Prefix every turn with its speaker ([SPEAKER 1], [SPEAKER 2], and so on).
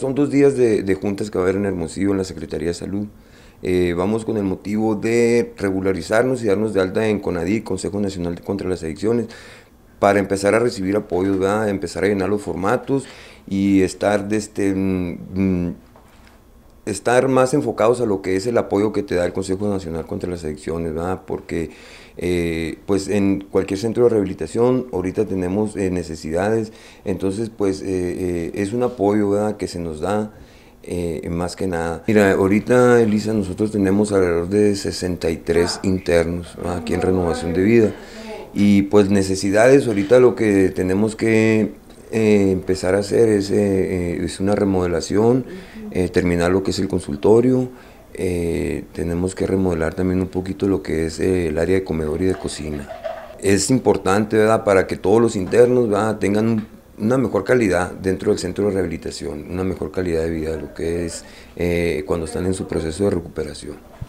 [SPEAKER 1] Son dos días de, juntas que va a haber en Hermosillo, en la Secretaría de Salud. Eh, vamos con el motivo de regularizarnos y darnos de alta en CONADI, Consejo Nacional contra las Adicciones, para empezar a recibir apoyos, empezar a llenar los formatos y estar desde, este... Mm, mm, estar más enfocados a lo que es el apoyo que te da el Consejo Nacional contra las Adicciones, Porque eh, pues en cualquier centro de rehabilitación ahorita tenemos eh, necesidades, entonces pues eh, es un apoyo que se nos da. más que nada. Mira, ahorita Elisa, nosotros tenemos alrededor de 63 internos aquí en Renovación de Vida y pues necesidades, ahorita lo que tenemos que eh, empezar a hacer eh, eh, una remodelación, terminar lo que es el consultorio. tenemos que remodelar también un poquito lo que es el área de comedor y de cocina. Es importante ¿verdad? para que todos los internos tengan una mejor calidad dentro del centro de rehabilitación, una mejor calidad de vida, lo que es cuando están en su proceso de recuperación.